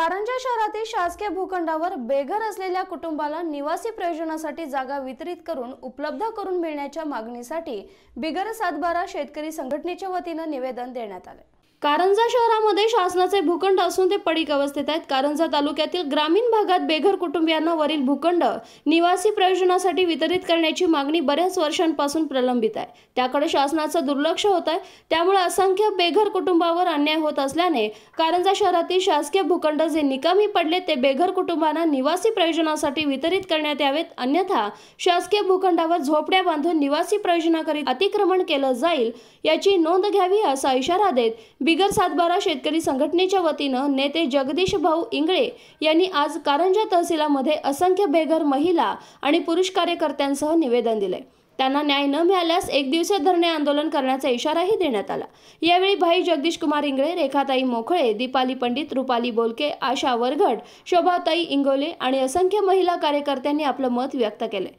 कारंजा शहरातील शासकीय भूखंडावर बेघर असलेल्या कुटुंबाला निवासी प्रयोजनासाठी जागा वितरित करून उपलब्ध करून मिळण्याच्या मागणीसाठी बिगर सातबारा शेतकरी संघटनेच्या वतीनं निवेदन देण्यात आले कारंजा शहरामध्ये शासनाचे भूखंड असून ते पडीक अवस्थेत आहेत कारंजा तालुक्यातील ग्रामीण भागात बेघर कुटुंबियांना वरील भूखंड निवासी प्रयोजनासाठी वितरित करण्याची मागणी बऱ्याच वर्षांपासून प्रलंबित आहे त्याकडे शासनाचं दुर्लक्ष होत आहे त्यामुळे असंख्य बेघर कुटुंबावर अन्याय होत असल्याने कारंजा शहरातील शासकीय भूखंड जे निकामी पडले ते बेघर कुटुंबांना निवासी प्रयोजनासाठी वितरित करण्यात यावेत अन्यथा शासकीय भूखंडावर झोपड्या बांधून निवासी प्रयोजनाकरी अतिक्रमण केलं जाईल याची नोंद घ्यावी असा इशारा देत बिगर सातबारा शेतकरी संघटनेच्या वतीनं नेते जगदीश भाऊ इंगळे यांनी आज कारंजा तहसीलामध्ये असंख्य बेघर महिला आणि पुरुष कार्यकर्त्यांसह निवेदन दिले त्यांना न्याय न मिळाल्यास एक दिवसीय धरणे आंदोलन करण्याचा इशाराही देण्यात आला यावेळी भाई जगदीश कुमार इंगळे रेखाताई मोखळे दीपाली पंडित रुपाली बोलके आशा वरघट शोभाताई इंगोले आणि असंख्य महिला कार्यकर्त्यांनी आपलं मत व्यक्त केले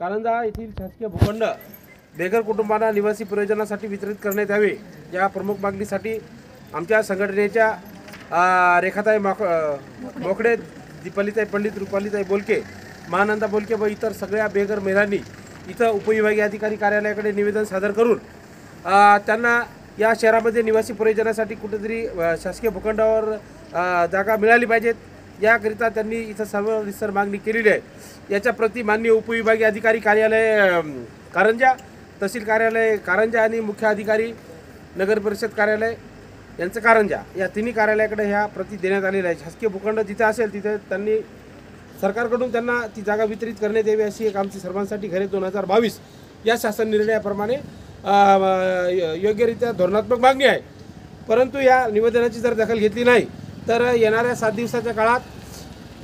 कारंजा येथील शासकीय भूखंड बेघर कुटुंबांना निवासी प्रयोजनासाठी वितरित करण्यात यावे या प्रमुख मागणीसाठी आमच्या संघटनेच्या रेखाताई मोक मोकडे दीपालीताई पंडित रुपालीताई बोलके महानंदा बोलके व इतर सगळ्या बेघर महिलांनी इथं उपविभागीय अधिकारी कार्यालयाकडे निवेदन सादर करून त्यांना या शहरामध्ये निवासी प्रयोजनासाठी कुठेतरी शासकीय भूखंडावर जागा मिळाली पाहिजेत याकरिता त्यांनी इथं सर्व मागणी केलेली आहे याच्या प्रति मान्य उपविभागीय अधिकारी कार्यालय कारंजा तहसील कार्यालय कारंजा आणि मुख्य अधिकारी नगर परिषद कार्यालय यांचं कारंजा या तिन्ही कार्यालयाकडे ह्या प्रती देण्यात आलेल्या आहे शासकीय भूखंड जिथे असेल तिथे त्यांनी सरकारकडून त्यांना ती जागा वितरित करण्यात यावी अशी एक आमची सर्वांसाठी घरे दोन हजार बावीस या शासन निर्णयाप्रमाणे योग्यरित्या धोरणात्मक मागणी आहे परंतु या निवेदनाची जर दखल घेतली नाही तर येणाऱ्या सात दिवसाच्या काळात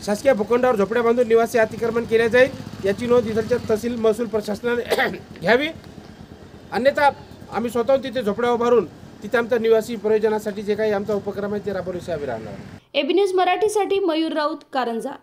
शासकीय भूखंडावर झोपड्या बांधून निवासी अतिक्रमण केले जाईल याची नोंद इथलच्या तहसील महसूल प्रशासनाने घ्यावी अन्यथा आम्ही स्वतःहून तिथे झोपड्या उभारून तिथे आमच्या निवासी प्रयोजनासाठी जे काही आमचा उपक्रम आहे ते राबवल्याशिवाय आम्ही राहणार एबी न्यूज मराठीसाठी मयूर राऊत कारंजा